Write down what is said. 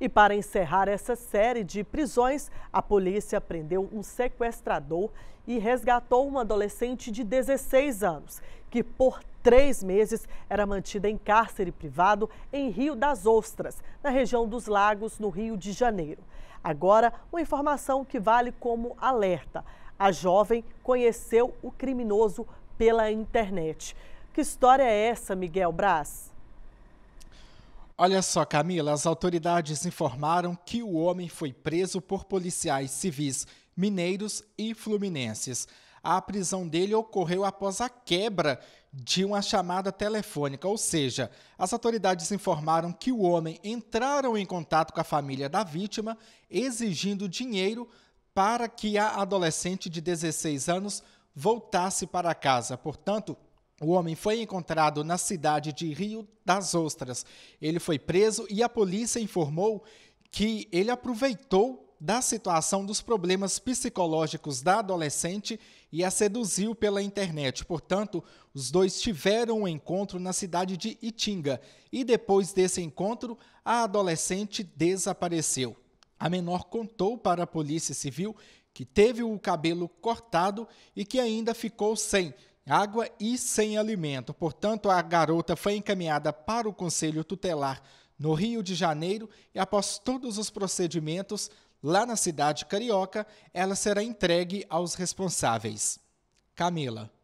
E para encerrar essa série de prisões, a polícia prendeu um sequestrador e resgatou uma adolescente de 16 anos, que por três meses era mantida em cárcere privado em Rio das Ostras, na região dos Lagos, no Rio de Janeiro. Agora, uma informação que vale como alerta. A jovem conheceu o criminoso pela internet. Que história é essa, Miguel Braz? Olha só, Camila, as autoridades informaram que o homem foi preso por policiais civis mineiros e fluminenses. A prisão dele ocorreu após a quebra de uma chamada telefônica, ou seja, as autoridades informaram que o homem entraram em contato com a família da vítima, exigindo dinheiro para que a adolescente de 16 anos voltasse para casa. Portanto, o homem foi encontrado na cidade de Rio das Ostras. Ele foi preso e a polícia informou que ele aproveitou da situação dos problemas psicológicos da adolescente e a seduziu pela internet. Portanto, os dois tiveram um encontro na cidade de Itinga e depois desse encontro, a adolescente desapareceu. A menor contou para a Polícia Civil que teve o cabelo cortado e que ainda ficou sem, água e sem alimento. Portanto, a garota foi encaminhada para o Conselho Tutelar no Rio de Janeiro e, após todos os procedimentos lá na cidade carioca, ela será entregue aos responsáveis. Camila.